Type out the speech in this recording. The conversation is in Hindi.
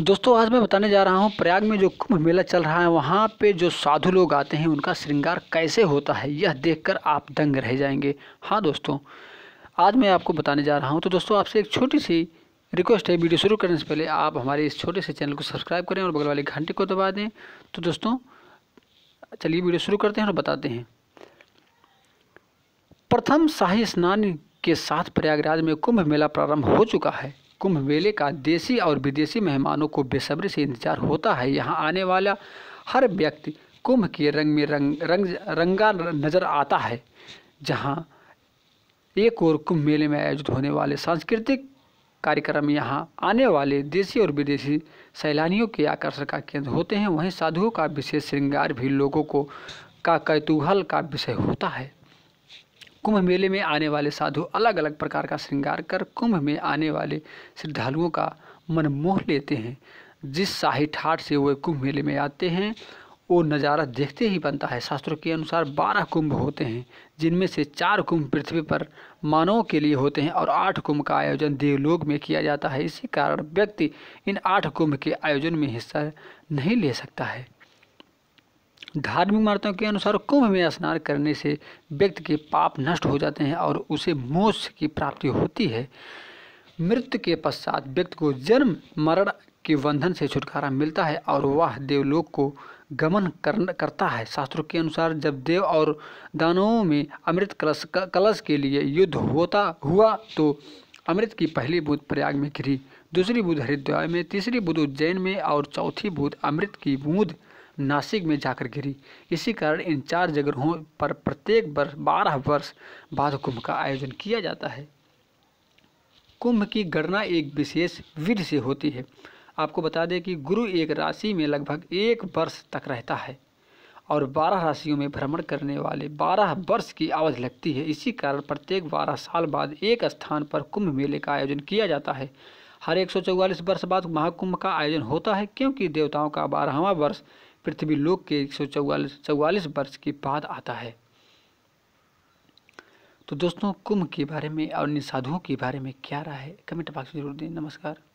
दोस्तों आज मैं बताने जा रहा हूँ प्रयाग में जो कुंभ मेला चल रहा है वहाँ पे जो साधु लोग आते हैं उनका श्रृंगार कैसे होता है यह देखकर आप दंग रह जाएंगे हाँ दोस्तों आज मैं आपको बताने जा रहा हूँ तो दोस्तों आपसे एक छोटी सी रिक्वेस्ट है वीडियो शुरू करने से पहले आप हमारे इस छोटे से चैनल को सब्सक्राइब करें और बगल वाले घंटे को दबा दें तो दोस्तों चलिए वीडियो शुरू करते हैं और बताते हैं प्रथम शाही स्नान के साथ प्रयागराज में कुंभ मेला प्रारंभ हो चुका है कुंभ मेले का देशी और विदेशी मेहमानों को बेसब्री से इंतजार होता है यहाँ आने वाला हर व्यक्ति कुंभ के रंग में रंग रंग रंगा नजर आता है जहाँ एक और कुंभ मेले में आयोजित होने वाले सांस्कृतिक कार्यक्रम यहाँ आने वाले देशी और विदेशी सैलानियों के आकर्षण का केंद्र होते हैं वहीं साधुओं का विशेष श्रृंगार भी लोगों को का कैतूहल का विषय होता है कुंभ मेले में आने वाले साधु अलग अलग प्रकार का श्रृंगार कर कुंभ में आने वाले श्रद्धालुओं का मन मोह लेते हैं जिस शाही ठाट से वे कुंभ मेले में आते हैं वो नज़ारा देखते ही बनता है शास्त्रों के अनुसार बारह कुंभ होते हैं जिनमें से चार कुंभ पृथ्वी पर मानवों के लिए होते हैं और आठ कुंभ का आयोजन देवलोक में किया जाता है इसी कारण व्यक्ति इन आठ कुंभ के आयोजन में हिस्सा नहीं ले सकता है धार्मिक मान्यताओं के अनुसार कुंभ में स्नान करने से व्यक्ति के पाप नष्ट हो जाते हैं और उसे मोक्ष की प्राप्ति होती है मृत्यु के पश्चात व्यक्ति को जन्म मरण के बंधन से छुटकारा मिलता है और वह देवलोक को गमन कर, करता है शास्त्रों के अनुसार जब देव और दानवों में अमृत कलश कलश के लिए युद्ध होता हुआ तो अमृत की पहली बूंद प्रयाग में गिरी दूसरी बूंद हरिद्वार में तीसरी बुद्ध उज्जैन में और चौथी बूंद अमृत की बूंद नासिक में जाकर गिरी इसी कारण इन चार जगहों पर प्रत्येक वर्ष बारह वर्ष बाद कुंभ का आयोजन किया जाता है कुंभ की गणना एक विशेष विधि से होती है आपको बता दें कि गुरु एक राशि में लगभग एक वर्ष तक रहता है और बारह राशियों में भ्रमण करने वाले बारह वर्ष की अवधि लगती है इसी कारण प्रत्येक बारह साल बाद एक स्थान पर कुंभ मेले का आयोजन किया जाता है हर 144 वर्ष बाद महाकुंभ का आयोजन होता है क्योंकि देवताओं का बारहवा वर्ष पृथ्वी लोक के एक सौ वर्ष के बाद आता है तो दोस्तों कुंभ के बारे में और इन साधुओं के बारे में क्या राय है कमेंट बॉक्स में जरूर दें नमस्कार